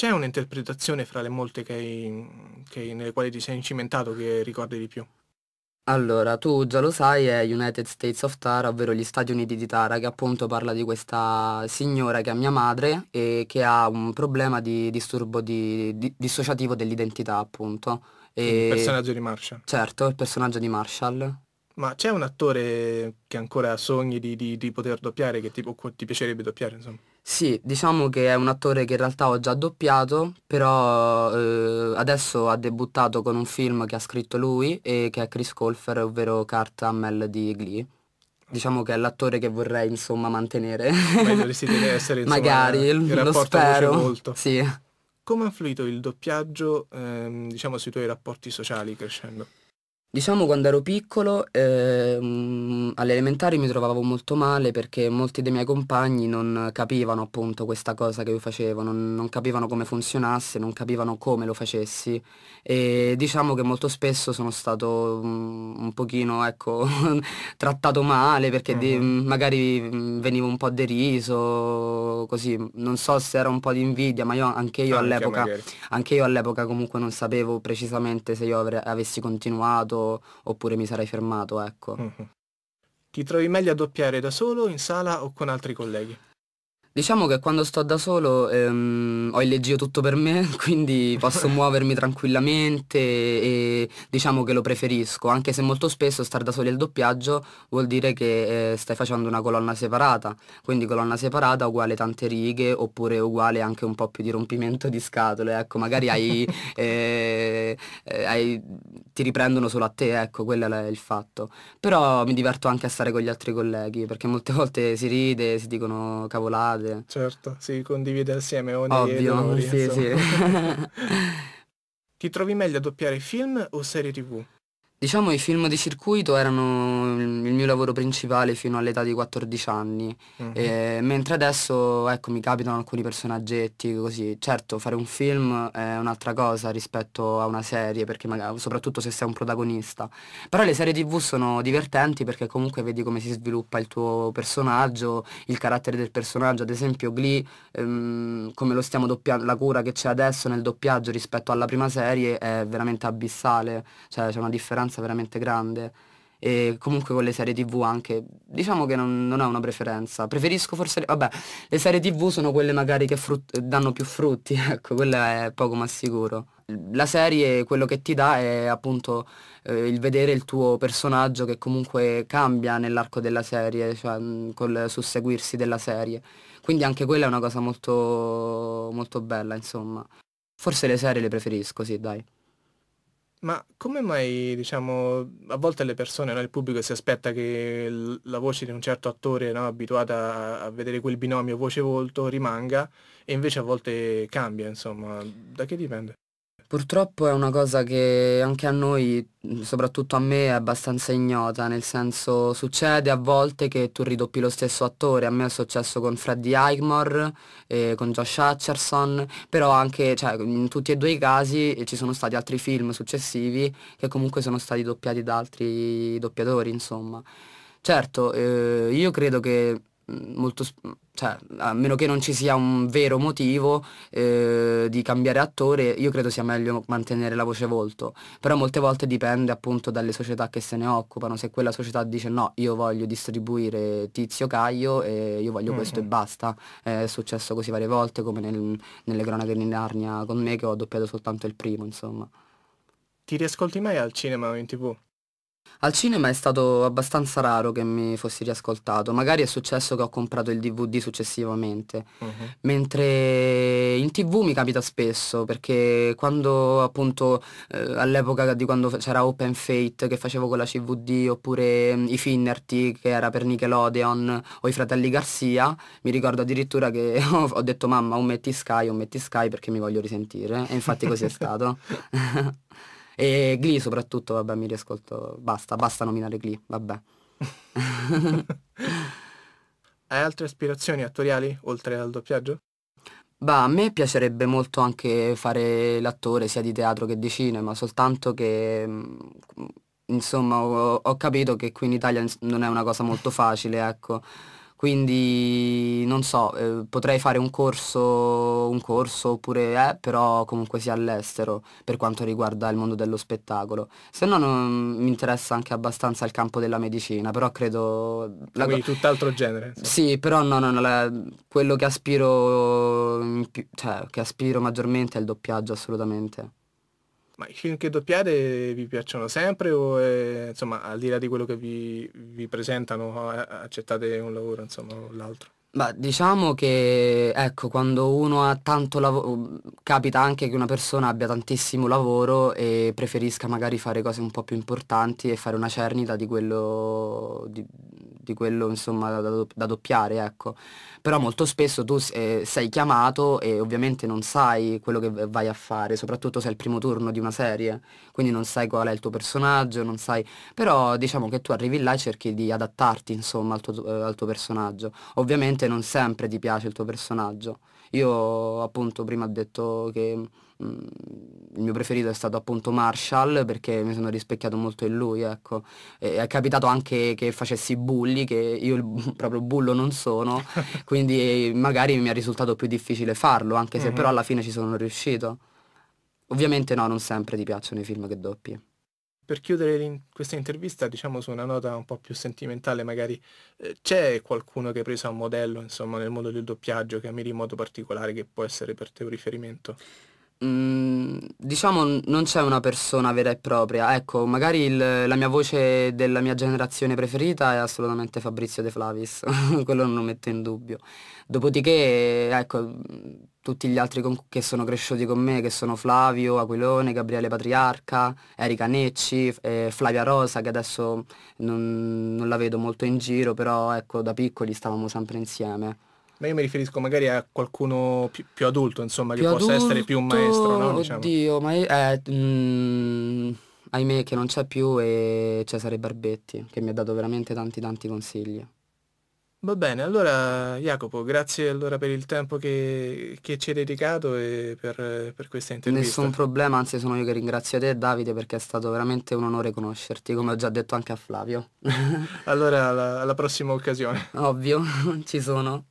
C'è un'interpretazione fra le molte che hai, che, nelle quali ti sei incimentato che ricordi di più? Allora, tu già lo sai, è United States of Tara, ovvero gli Stati Uniti di Tara, che appunto parla di questa signora che è mia madre e che ha un problema di disturbo di, di, dissociativo dell'identità, appunto. E... Il personaggio di Marshall. Certo, il personaggio di Marshall. Ma c'è un attore che ancora sogni di, di, di poter doppiare, che tipo, ti piacerebbe doppiare, insomma? Sì, diciamo che è un attore che in realtà ho già doppiato, però eh, adesso ha debuttato con un film che ha scritto lui e che è Chris Colfer, ovvero Kurt Hammel di Glee. Diciamo che è l'attore che vorrei insomma mantenere. Ma dovresti essere insomma, Magari, il, il lo spero. Molto. Sì. Come ha fluito il doppiaggio ehm, diciamo, sui tuoi rapporti sociali crescendo? Diciamo quando ero piccolo, ehm, alle elementari mi trovavo molto male perché molti dei miei compagni non capivano appunto questa cosa che io facevo, non, non capivano come funzionasse, non capivano come lo facessi e diciamo che molto spesso sono stato um, un pochino ecco, trattato male perché uh -huh. di, magari mm, venivo un po' deriso, così, non so se era un po' di invidia, ma io, anche io all'epoca all comunque non sapevo precisamente se io avessi continuato aiutato oppure mi sarei fermato, ecco. Uh mhm. -huh. Ti trovi meglio a doppiare da solo, in sala o con altri colleghi? Diciamo che quando sto da solo ehm, ho il leggio tutto per me, quindi posso muovermi tranquillamente e diciamo che lo preferisco, anche se molto spesso star da soli al doppiaggio vuol dire che eh, stai facendo una colonna separata, quindi colonna separata uguale tante righe oppure uguale anche un po' più di rompimento di scatole, ecco, magari hai, eh, eh, hai, ti riprendono solo a te, ecco, quello è il fatto. Però mi diverto anche a stare con gli altri colleghi, perché molte volte si ride, si dicono cavolate condivide. Certo, si condivide assieme ogni Ovvio, dolori, sì, sì. Ti trovi meglio a doppiare film o serie tv? Diciamo i film di circuito erano il mio lavoro principale fino all'età di 14 anni, uh mhm. -huh. e, mentre adesso ecco, mi capitano alcuni personaggetti così. Certo, fare un film è un'altra cosa rispetto a una serie, magari, soprattutto se sei un protagonista. Però le serie tv sono divertenti perché comunque vedi come si sviluppa il tuo personaggio, il carattere del personaggio, ad esempio Glee, ehm, come lo stiamo doppiando, la cura che c'è adesso nel doppiaggio rispetto alla prima serie è veramente abissale, cioè c'è una differenza un'importanza veramente grande e comunque con le serie tv anche diciamo che non, non ho una preferenza preferisco forse vabbè le serie tv sono quelle magari che danno più frutti ecco quella è poco ma sicuro la serie quello che ti dà è appunto eh, il vedere il tuo personaggio che comunque cambia nell'arco della serie cioè mh, col susseguirsi della serie quindi anche quella è una cosa molto molto bella insomma forse le serie le preferisco sì dai ma come mai, diciamo, a volte le persone, no, il pubblico si aspetta che la voce di un certo attore, no, abituata a-, a vedere quel binomio voce-volto, rimanga e invece a volte cambia, insomma, da che dipende? Purtroppo è una cosa che anche a noi, mhmm, soprattutto a me, è abbastanza ignota, nel senso succede a volte che tu ridoppi lo stesso attore, a me è successo con Freddy Eichmore, eh, con Josh Hutcherson, però anche cioè, in tutti e due i casi eh, ci sono stati altri film successivi che comunque sono stati doppiati da altri doppiatori, insomma. Certo, eh, io credo che molto, cioè, a meno che non ci sia un vero motivo eh, di cambiare attore, io credo sia meglio mantenere la voce volto, però molte volte dipende appunto dalle società che se ne occupano, se quella società dice no, io voglio distribuire Tizio Caio e io voglio mm -hmm. questo e basta, è successo così varie volte come nel, nelle cronache di Narnia con me che ho doppiato soltanto il primo, insomma. Ti riascolti mai al cinema o in tv? Al cinema è stato abbastanza raro che mi fossi riascoltato, magari è successo che ho comprato il DVD successivamente, uh mhm. -huh. mentre in tv mi capita spesso perché quando appunto eh, all'epoca di quando c'era Open Fate che facevo con la CVD oppure mm, i Finnerty che era per Nickelodeon o i fratelli Garcia, mi ricordo addirittura che ho detto mamma o metti Sky o metti Sky perché mi voglio risentire e infatti così è stato. E Glee soprattutto, vabbè, mi riascolto, basta, basta nominare Glee, vabbè. Hai altre aspirazioni attoriali oltre al doppiaggio? Beh, a me piacerebbe molto anche fare l'attore sia di teatro che di cinema, soltanto che mm, insomma ho, ho capito che qui in Italia non è una cosa molto facile, ecco quindi non so, eh, potrei fare un corso, un corso oppure eh, però comunque sia all'estero per quanto riguarda il mondo dello spettacolo. Se no non mi interessa anche abbastanza il campo della medicina, però credo... La... Quindi tutt'altro genere. Insomma. Sì, però no, no, no la... quello che aspiro, cioè, che aspiro maggiormente è il doppiaggio assolutamente. Ma i film che doppiate vi piacciono sempre o è, insomma al di là di quello che vi, vi presentano accettate un lavoro insomma o l'altro? Beh, diciamo che ecco, quando uno ha tanto lavoro, mm, capita anche che una persona abbia tantissimo lavoro e preferisca magari fare cose un po' più importanti e fare una cernita di quello, di, di quello insomma da, da doppiare, ecco. Però molto spesso tu eh, sei chiamato e ovviamente non sai quello che vai a fare, soprattutto se è il primo turno di una serie, quindi non sai qual è il tuo personaggio, non sai... Però diciamo che tu arrivi là e cerchi di adattarti insomma al tuo, eh, al tuo personaggio. Ovviamente non sempre ti piace il tuo personaggio. Io appunto prima ho detto che il mio preferito è stato appunto Marshall perché mi sono rispecchiato molto in lui, ecco. E è capitato anche che facessi bulli, che io il, proprio bullo non sono, quindi magari mi è risultato più difficile farlo, anche se mm -hmm. però alla fine ci sono riuscito. Ovviamente no, non sempre ti piacciono i film che doppi. Per chiudere in questa intervista, diciamo su una nota un po' più sentimentale magari, eh, c'è qualcuno che hai preso a modello, insomma, nel mondo del doppiaggio, che ammiri in modo particolare, che può essere per te un riferimento? Mm, diciamo non c'è una persona vera e propria, ecco, magari il, la mia voce della mia generazione preferita è assolutamente Fabrizio De Flavis, quello non lo metto in dubbio. Dopodiché, ecco, mm, tutti gli altri che sono cresciuti con me, che sono Flavio, Aquilone, Gabriele Patriarca, Erika Necci, eh, Flavia Rosa, che adesso non, non la vedo molto in giro, però ecco, da piccoli stavamo sempre insieme. Ma io mi riferisco magari a qualcuno più, più adulto, insomma, più che adulto, possa essere più un maestro, no? Diciamo. Oddio, ma eh, mh, mm, ahimè che non c'è più e Cesare Barbetti, che mi ha dato veramente tanti tanti consigli. Va bene, allora Jacopo, grazie allora per il tempo che, che ci hai dedicato e per, per, questa intervista. Nessun problema, anzi sono io che ringrazio te Davide perché è stato veramente un onore conoscerti, come ho già detto anche a Flavio. allora alla, alla prossima occasione. Ovvio, ci sono.